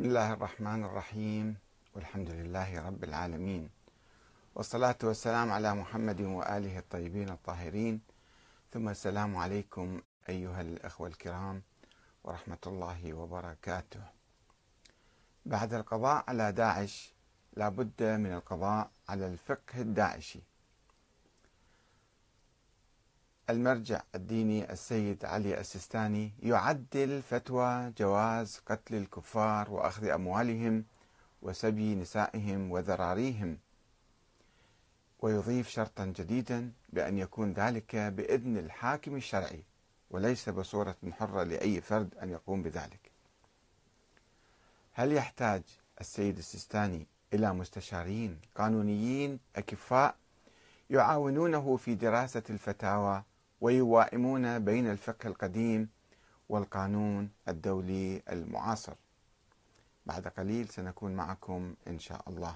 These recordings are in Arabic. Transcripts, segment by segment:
بسم الله الرحمن الرحيم والحمد لله رب العالمين والصلاة والسلام على محمد وآله الطيبين الطاهرين ثم السلام عليكم أيها الأخوة الكرام ورحمة الله وبركاته بعد القضاء على داعش لابد من القضاء على الفقه الداعشي المرجع الديني السيد علي السيستاني يعدل فتوى جواز قتل الكفار واخذ اموالهم وسبي نسائهم وذراريهم ويضيف شرطا جديدا بان يكون ذلك باذن الحاكم الشرعي وليس بصوره حره لاي فرد ان يقوم بذلك. هل يحتاج السيد السيستاني الى مستشارين قانونيين اكفاء يعاونونه في دراسه الفتاوى ويوائمون بين الفقه القديم والقانون الدولي المعاصر بعد قليل سنكون معكم ان شاء الله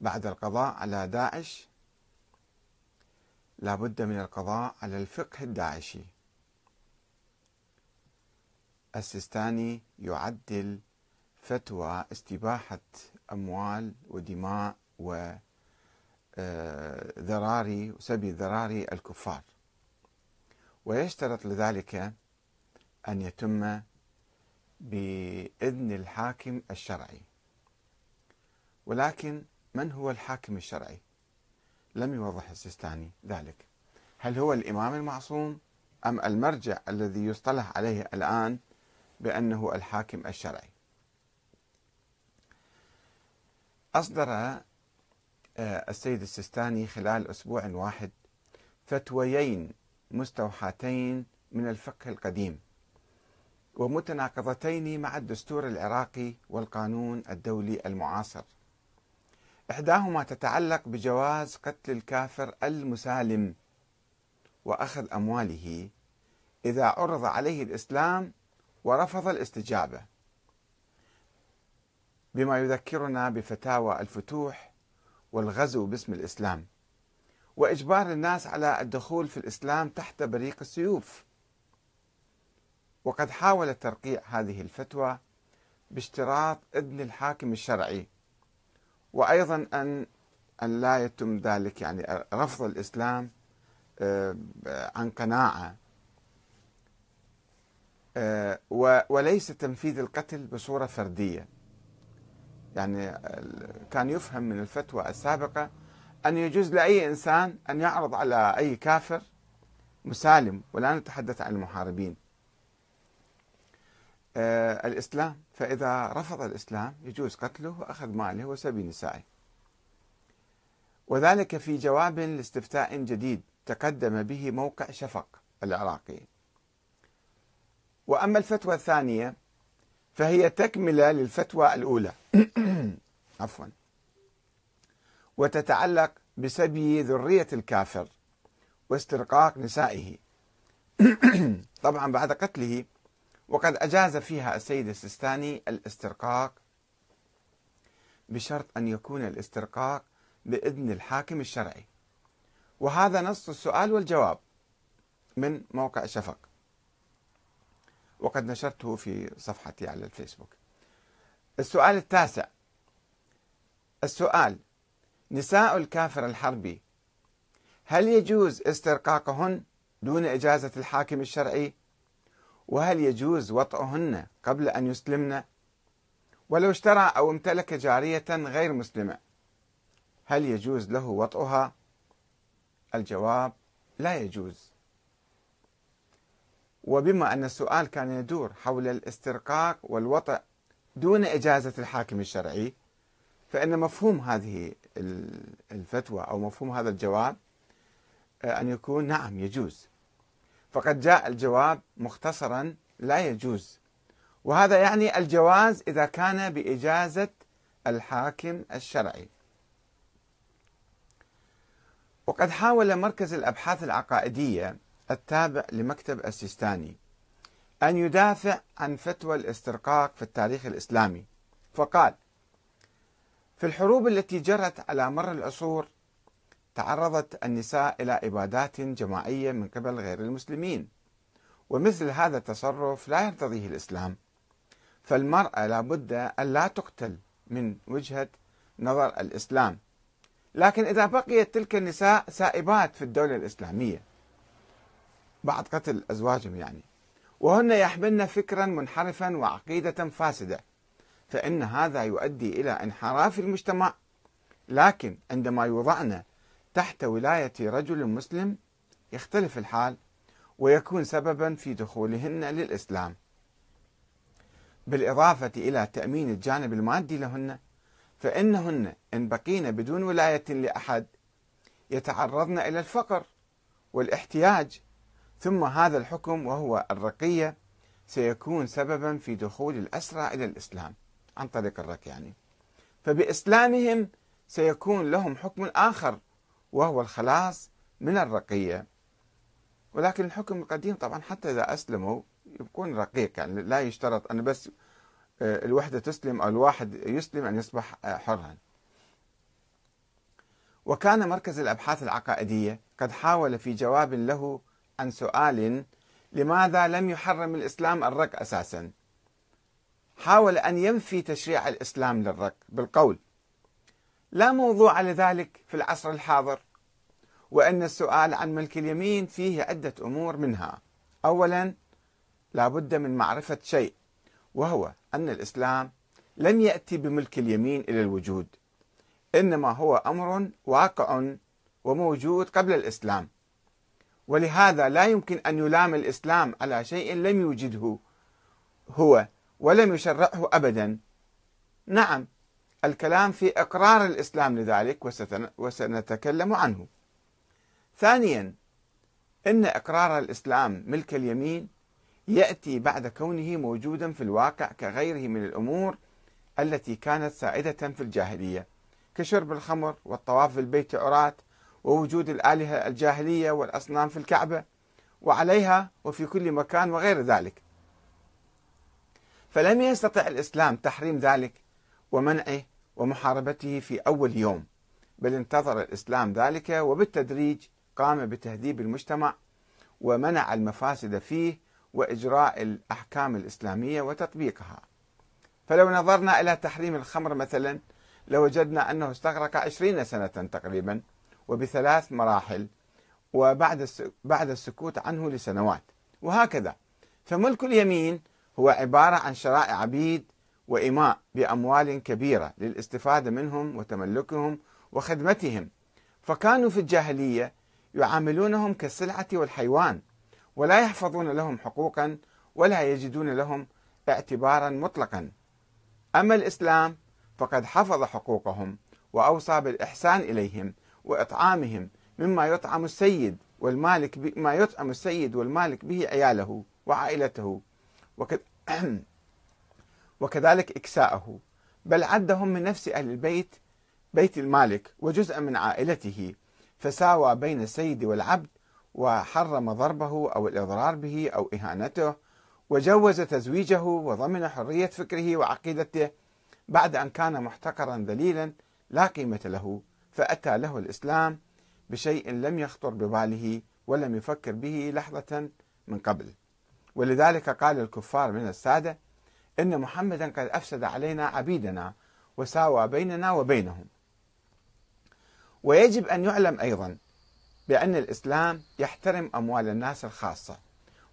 بعد القضاء على داعش لا بد من القضاء على الفقه الداعشي السيستاني يعدل فتوى استباحة أموال ودماء و ذراري وسبي ذراري الكفار ويشترط لذلك أن يتم بإذن الحاكم الشرعي ولكن من هو الحاكم الشرعي لم يوضح السيستاني ذلك هل هو الإمام المعصوم أم المرجع الذي يصطلح عليه الآن بأنه الحاكم الشرعي أصدر آه، السيد السيستاني خلال أسبوع واحد فتويين مستوحاتين من الفقه القديم ومتناقضتين مع الدستور العراقي والقانون الدولي المعاصر إحداهما تتعلق بجواز قتل الكافر المسالم وأخذ أمواله إذا عرض عليه الإسلام ورفض الاستجابة بما يذكرنا بفتاوى الفتوح والغزو باسم الإسلام وإجبار الناس على الدخول في الإسلام تحت بريق السيوف وقد حاول ترقيع هذه الفتوى باشتراط إذن الحاكم الشرعي وأيضا أن أن لا يتم ذلك يعني رفض الإسلام آه، عن قناعة آه، وليس تنفيذ القتل بصورة فردية يعني كان يفهم من الفتوى السابقة أن يجوز لأي إنسان أن يعرض على أي كافر مسالم ولا نتحدث عن المحاربين آه، الإسلام فإذا رفض الإسلام يجوز قتله وأخذ ماله وسبي نسائه وذلك في جواب لاستفتاء جديد تقدم به موقع شفق العراقي وأما الفتوى الثانية فهي تكملة للفتوى الأولى عفوا وتتعلق بسبي ذرية الكافر واسترقاق نسائه طبعا بعد قتله وقد أجاز فيها السيد السيستاني الاسترقاق بشرط أن يكون الاسترقاق بإذن الحاكم الشرعي وهذا نص السؤال والجواب من موقع شفق وقد نشرته في صفحتي على الفيسبوك السؤال التاسع السؤال نساء الكافر الحربي هل يجوز استرقاقهن دون إجازة الحاكم الشرعي؟ وهل يجوز وطئهن قبل أن يسلمن؟ ولو اشترى أو امتلك جارية غير مسلمة هل يجوز له وطئها؟ الجواب لا يجوز وبما أن السؤال كان يدور حول الاسترقاق والوطأ دون إجازة الحاكم الشرعي فإن مفهوم هذه الفتوى أو مفهوم هذا الجواب آه، أن يكون نعم يجوز فقد جاء الجواب مختصرا لا يجوز وهذا يعني الجواز إذا كان بإجازة الحاكم الشرعي وقد حاول مركز الأبحاث العقائدية التابع لمكتب السيستاني أن يدافع عن فتوى الاسترقاق في التاريخ الإسلامي فقال في الحروب التي جرت على مر العصور تعرضت النساء إلى إبادات جماعية من قبل غير المسلمين ومثل هذا التصرف لا يرتضيه الإسلام فالمرأة لابد أن لا تقتل من وجهة نظر الإسلام لكن إذا بقيت تلك النساء سائبات في الدولة الإسلامية بعد قتل أزواجهم يعني وهن يحملن فكرا منحرفا وعقيدة فاسدة فإن هذا يؤدي إلى انحراف المجتمع لكن عندما يوضعن تحت ولاية رجل مسلم يختلف الحال ويكون سببا في دخولهن للإسلام بالإضافة إلى تأمين الجانب المادي لهن فإنهن إن بقين بدون ولاية لأحد يتعرضن إلى الفقر والاحتياج ثم هذا الحكم وهو الرقية سيكون سببا في دخول الأسرى إلى الإسلام عن طريق الرق يعني فبإسلامهم سيكون لهم حكم آخر وهو الخلاص من الرقية ولكن الحكم القديم طبعا حتى إذا أسلموا يبقون رقيق يعني لا يشترط أن بس آه، الوحدة تسلم أو الواحد يسلم أن يصبح آه، حرا وكان مركز الأبحاث العقائدية قد حاول في جواب له عن سؤال لماذا لم يحرم الإسلام الرق أساسا حاول أن ينفي تشريع الإسلام للرق بالقول لا موضوع لذلك في العصر الحاضر وأن السؤال عن ملك اليمين فيه عدة أمور منها أولا لا بد من معرفة شيء وهو أن الإسلام لم يأتي بملك اليمين إلى الوجود إنما هو أمر واقع وموجود قبل الإسلام ولهذا لا يمكن أن يلام الإسلام على شيء لم يوجده هو ولم يشرعه أبدا نعم الكلام في إقرار الإسلام لذلك وسنتكلم عنه ثانيا إن إقرار الإسلام ملك اليمين يأتي بعد كونه موجودا في الواقع كغيره من الأمور التي كانت سائدة في الجاهلية كشرب الخمر والطواف بالبيت عرات ووجود الآلهة الجاهلية والأصنام في الكعبة وعليها وفي كل مكان وغير ذلك فلم يستطع الإسلام تحريم ذلك ومنعه ومحاربته في أول يوم بل انتظر الإسلام ذلك وبالتدريج قام بتهذيب المجتمع ومنع المفاسد فيه وإجراء الأحكام الإسلامية وتطبيقها فلو نظرنا إلى تحريم الخمر مثلا لوجدنا أنه استغرق عشرين سنة تقريبا وبثلاث مراحل وبعد بعد السكوت عنه لسنوات وهكذا فملك اليمين هو عبارة عن شراء عبيد وإماء بأموال كبيرة للاستفادة منهم وتملكهم وخدمتهم فكانوا في الجاهلية يعاملونهم كالسلعة والحيوان ولا يحفظون لهم حقوقا ولا يجدون لهم اعتبارا مطلقا أما الإسلام فقد حفظ حقوقهم وأوصى بالإحسان إليهم وإطعامهم مما يطعم السيد والمالك ما يطعم السيد والمالك به عياله وعائلته وكذلك إكساءه بل عدهم من نفس أهل البيت بيت المالك وجزءا من عائلته فساوى بين السيد والعبد وحرم ضربه أو الإضرار به أو إهانته وجوز تزويجه وضمن حرية فكره وعقيدته بعد أن كان محتقرا ذليلا لا قيمة له فأتى له الإسلام بشيء لم يخطر بباله ولم يفكر به لحظة من قبل ولذلك قال الكفار من السادة إن محمدا قد أفسد علينا عبيدنا وساوى بيننا وبينهم ويجب أن يعلم أيضا بأن الإسلام يحترم أموال الناس الخاصة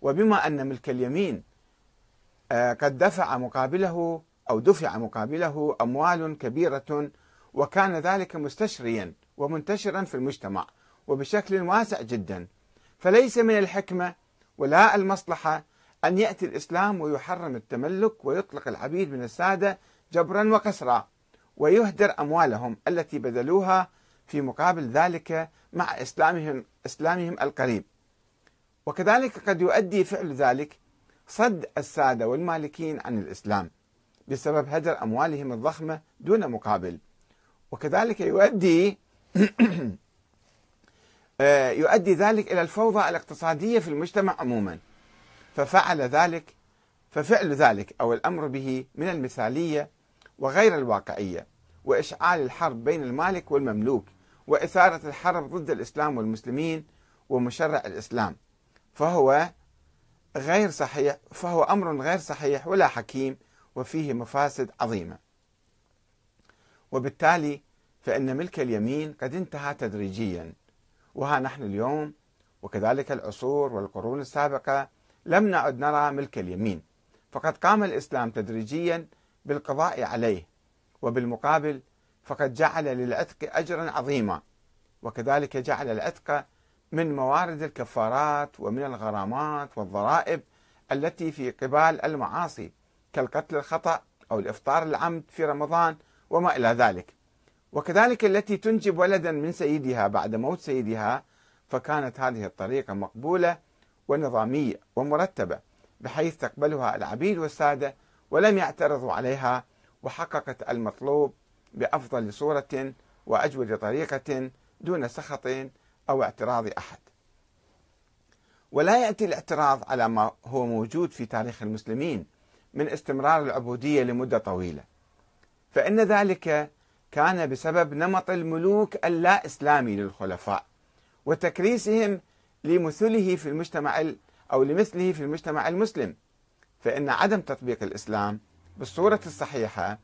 وبما أن ملك اليمين آه، قد دفع مقابله أو دفع مقابله أموال كبيرة وكان ذلك مستشريا ومنتشرا في المجتمع وبشكل واسع جدا فليس من الحكمه ولا المصلحه ان ياتي الاسلام ويحرم التملك ويطلق العبيد من الساده جبرا وقسرا ويهدر اموالهم التي بذلوها في مقابل ذلك مع اسلامهم اسلامهم القريب وكذلك قد يؤدي فعل ذلك صد الساده والمالكين عن الاسلام بسبب هدر اموالهم الضخمه دون مقابل وكذلك يؤدي آه، يؤدي ذلك إلى الفوضى الاقتصادية في المجتمع عموما ففعل ذلك ففعل ذلك أو الأمر به من المثالية وغير الواقعية وإشعال الحرب بين المالك والمملوك وإثارة الحرب ضد الإسلام والمسلمين ومشرع الإسلام فهو غير صحيح فهو أمر غير صحيح ولا حكيم وفيه مفاسد عظيمه وبالتالي فإن ملك اليمين قد انتهى تدريجيا وها نحن اليوم وكذلك العصور والقرون السابقة لم نعد نرى ملك اليمين فقد قام الإسلام تدريجيا بالقضاء عليه وبالمقابل فقد جعل للعتق أجرا عظيما وكذلك جعل العتق من موارد الكفارات ومن الغرامات والضرائب التي في قبال المعاصي كالقتل الخطأ أو الإفطار العمد في رمضان وما إلى ذلك وكذلك التي تنجب ولدا من سيدها بعد موت سيدها فكانت هذه الطريقة مقبولة ونظامية ومرتبة بحيث تقبلها العبيد والسادة ولم يعترضوا عليها وحققت المطلوب بأفضل صورة وأجود طريقة دون سخط أو اعتراض أحد ولا يأتي الاعتراض على ما هو موجود في تاريخ المسلمين من استمرار العبودية لمدة طويلة فإن ذلك كان بسبب نمط الملوك اللا إسلامي للخلفاء وتكريسهم لمثله في المجتمع أو لمثله في المجتمع المسلم فإن عدم تطبيق الإسلام بالصورة الصحيحة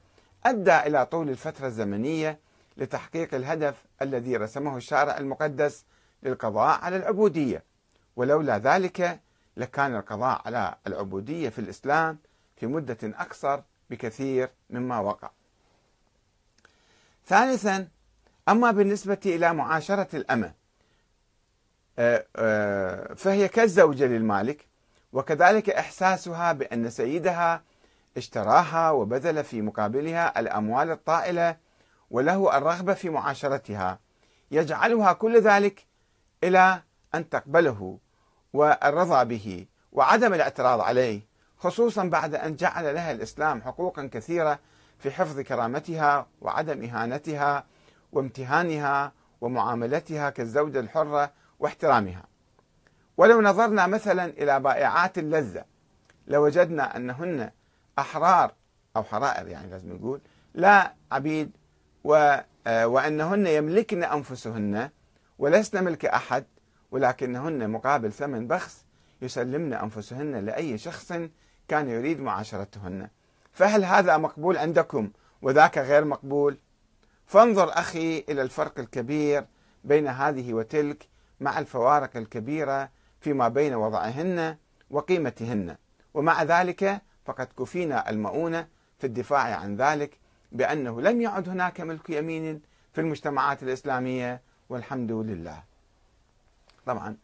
أدى إلى طول الفترة الزمنية لتحقيق الهدف الذي رسمه الشارع المقدس للقضاء على العبودية ولولا ذلك لكان القضاء على العبودية في الإسلام في مدة أقصر بكثير مما وقع ثالثا أما بالنسبة إلى معاشرة الأمة آه، آه، فهي كالزوجة للمالك وكذلك إحساسها بأن سيدها اشتراها وبذل في مقابلها الأموال الطائلة وله الرغبة في معاشرتها يجعلها كل ذلك إلى أن تقبله والرضا به وعدم الاعتراض عليه خصوصا بعد أن جعل لها الإسلام حقوقا كثيرة في حفظ كرامتها وعدم إهانتها وامتهانها ومعاملتها كالزوجة الحرة واحترامها ولو نظرنا مثلا إلى بائعات اللذة لوجدنا أنهن أحرار أو حرائر يعني لازم نقول لا عبيد و آه، وأنهن يملكن أنفسهن ولسن ملك أحد ولكنهن مقابل ثمن بخس يسلمن أنفسهن لأي شخص كان يريد معاشرتهن فهل هذا مقبول عندكم وذاك غير مقبول؟ فانظر اخي الى الفرق الكبير بين هذه وتلك مع الفوارق الكبيره فيما بين وضعهن وقيمتهن ومع ذلك فقد كفينا المؤونه في الدفاع عن ذلك بانه لم يعد هناك ملك يمين في المجتمعات الاسلاميه والحمد لله. طبعا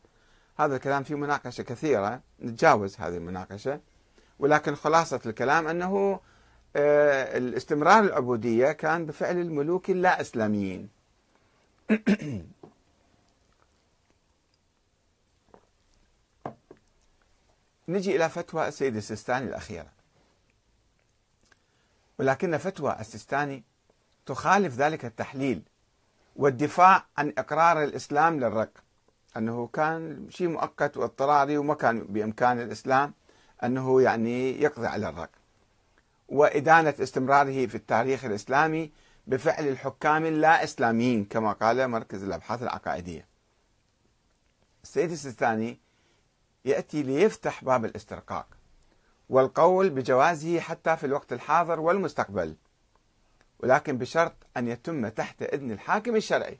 هذا الكلام فيه مناقشه كثيره نتجاوز هذه المناقشه ولكن خلاصة الكلام أنه آه، الاستمرار العبودية كان بفعل الملوك اللا إسلاميين نجي إلى فتوى السيد السيستاني الأخيرة ولكن فتوى السيستاني تخالف ذلك التحليل والدفاع عن إقرار الإسلام للرق أنه كان شيء مؤقت واضطراري وما كان بإمكان الإسلام أنه يعني يقضي على الرق وإدانة استمراره في التاريخ الإسلامي بفعل الحكام اللا إسلاميين كما قال مركز الأبحاث العقائدية السيد السيستاني يأتي ليفتح باب الاسترقاق والقول بجوازه حتى في الوقت الحاضر والمستقبل ولكن بشرط أن يتم تحت إذن الحاكم الشرعي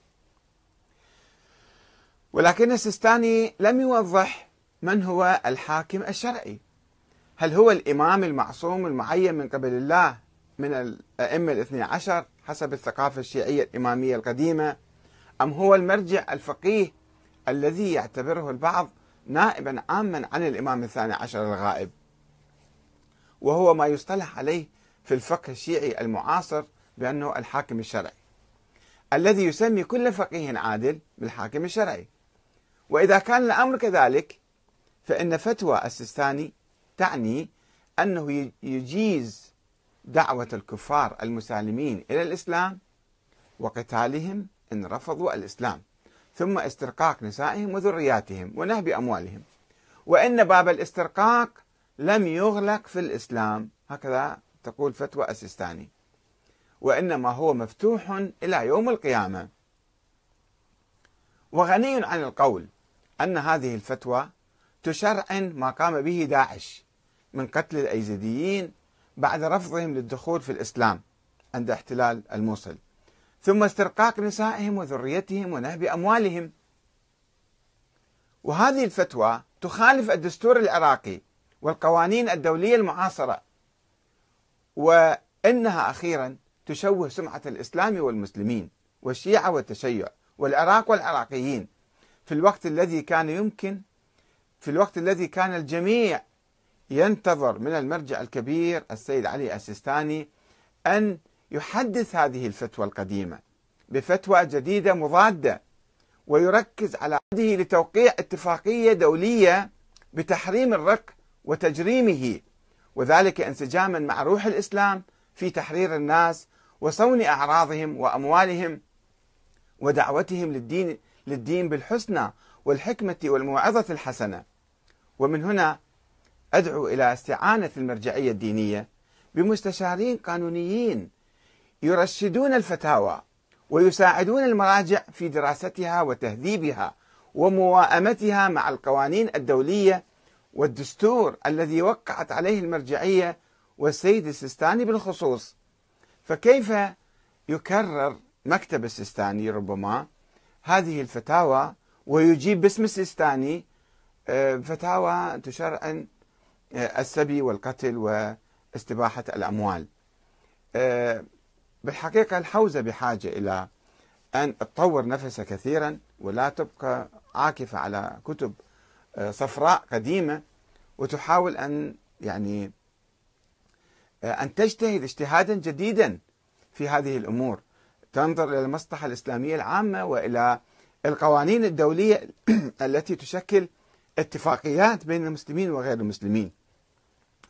ولكن السيستاني لم يوضح من هو الحاكم الشرعي هل هو الإمام المعصوم المعين من قبل الله من الأئمة الاثني عشر حسب الثقافة الشيعية الإمامية القديمة أم هو المرجع الفقيه الذي يعتبره البعض نائبا عاما عن الإمام الثاني عشر الغائب وهو ما يصطلح عليه في الفقه الشيعي المعاصر بأنه الحاكم الشرعي الذي يسمي كل فقيه عادل بالحاكم الشرعي وإذا كان الأمر كذلك فإن فتوى السستاني تعني أنه يجيز دعوة الكفار المسالمين إلى الإسلام وقتالهم إن رفضوا الإسلام ثم استرقاق نسائهم وذرياتهم ونهب أموالهم وإن باب الاسترقاق لم يغلق في الإسلام هكذا تقول فتوى السيستاني وإنما هو مفتوح إلى يوم القيامة وغني عن القول أن هذه الفتوى تشرعن ما قام به داعش من قتل الايزيديين بعد رفضهم للدخول في الاسلام عند احتلال الموصل ثم استرقاق نسائهم وذريتهم ونهب اموالهم وهذه الفتوى تخالف الدستور العراقي والقوانين الدوليه المعاصره وانها اخيرا تشوه سمعه الاسلام والمسلمين والشيعه والتشيع والعراق والعراقيين في الوقت الذي كان يمكن في الوقت الذي كان الجميع ينتظر من المرجع الكبير السيد علي السيستاني ان يحدث هذه الفتوى القديمه بفتوى جديده مضاده ويركز على عهده لتوقيع اتفاقيه دوليه بتحريم الرق وتجريمه وذلك انسجاما مع روح الاسلام في تحرير الناس وصون اعراضهم واموالهم ودعوتهم للدين للدين بالحسنى والحكمه والموعظه الحسنه ومن هنا أدعو إلى استعانة المرجعية الدينية بمستشارين قانونيين يرشدون الفتاوى ويساعدون المراجع في دراستها وتهذيبها ومواءمتها مع القوانين الدولية والدستور الذي وقعت عليه المرجعية والسيد السيستاني بالخصوص فكيف يكرر مكتب السيستاني ربما هذه الفتاوى ويجيب باسم السيستاني آه، فتاوى تشرعن آه، السبي والقتل واستباحة الأموال آه، بالحقيقة الحوزة بحاجة إلى أن تطور نفسها كثيرا ولا تبقى عاكفة على كتب صفراء قديمة وتحاول أن يعني أن تجتهد اجتهادا جديدا في هذه الأمور تنظر إلى المصلحة الإسلامية العامة وإلى القوانين الدولية التي تشكل اتفاقيات بين المسلمين وغير المسلمين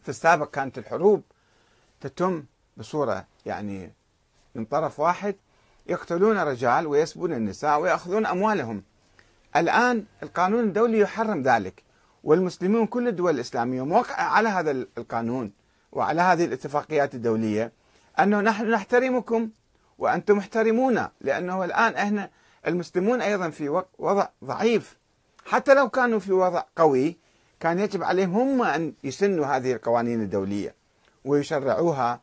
في السابق كانت الحروب تتم بصورة يعني من طرف واحد يقتلون الرجال ويسبون النساء ويأخذون أموالهم الآن القانون الدولي يحرم ذلك والمسلمون كل الدول الإسلامية موقعة على هذا القانون وعلى هذه الاتفاقيات الدولية أنه نحن نحترمكم وأنتم محترمونا لأنه الآن إحنا المسلمون أيضا في وضع ضعيف حتى لو كانوا في وضع قوي كان يجب عليهم هم أن يسنوا هذه القوانين الدولية ويشرعوها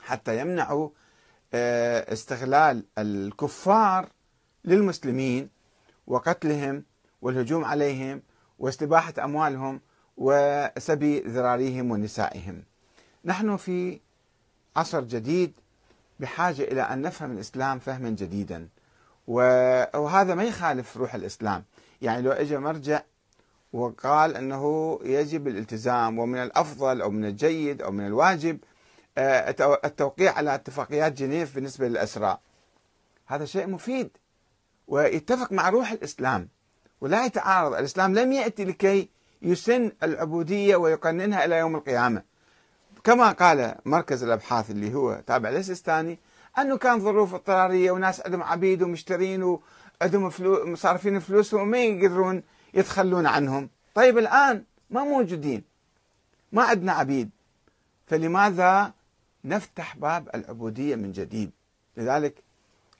حتى يمنعوا آه، استغلال الكفار للمسلمين وقتلهم والهجوم عليهم واستباحة أموالهم وسبي ذراريهم ونسائهم نحن في عصر جديد بحاجة إلى أن نفهم الإسلام فهما جديدا وهذا ما يخالف روح الإسلام يعني لو اجى مرجع وقال أنه يجب الالتزام ومن الأفضل أو من الجيد أو من الواجب آه، التوقيع على اتفاقيات جنيف بالنسبة للأسرى هذا شيء مفيد ويتفق مع روح الإسلام ولا يتعارض الإسلام لم يأتي لكي يسن العبودية ويقننها إلى يوم القيامة كما قال مركز الأبحاث اللي هو تابع للسيستاني انه كان ظروف اضطراريه وناس عندهم عبيد ومشترين وعندهم فلو مصارفين فلوسهم وما يقدرون يتخلون عنهم طيب الان ما موجودين ما عندنا عبيد فلماذا نفتح باب العبوديه من جديد لذلك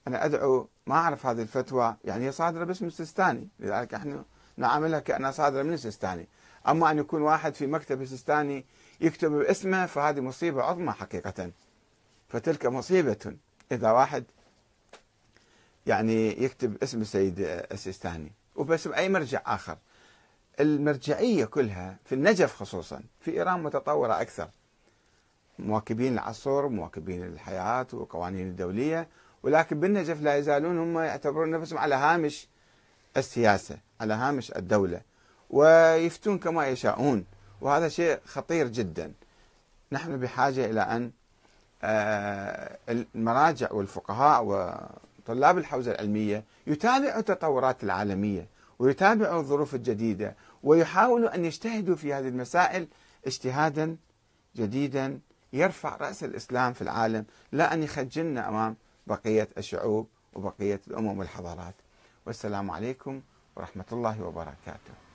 انا ادعو ما اعرف هذه الفتوى يعني هي صادره باسم السيستاني لذلك احنا نعاملها كانها صادره من السيستاني اما ان يكون واحد في مكتب السيستاني يكتب باسمه فهذه مصيبه عظمى حقيقه فتلك مصيبة إذا واحد يعني يكتب اسم السيد السيستاني وبس أي مرجع آخر المرجعية كلها في النجف خصوصا في إيران متطورة أكثر مواكبين العصر مواكبين الحياة والقوانين الدولية ولكن بالنجف لا يزالون هم يعتبرون نفسهم على هامش السياسة على هامش الدولة ويفتون كما يشاءون وهذا شيء خطير جدا نحن بحاجة إلى أن آه، المراجع والفقهاء وطلاب الحوزة العلمية يتابعوا التطورات العالمية ويتابعوا الظروف الجديدة ويحاولوا أن يجتهدوا في هذه المسائل اجتهادا جديدا يرفع رأس الإسلام في العالم لا أن يخجلنا أمام بقية الشعوب وبقية الأمم والحضارات والسلام عليكم ورحمة الله وبركاته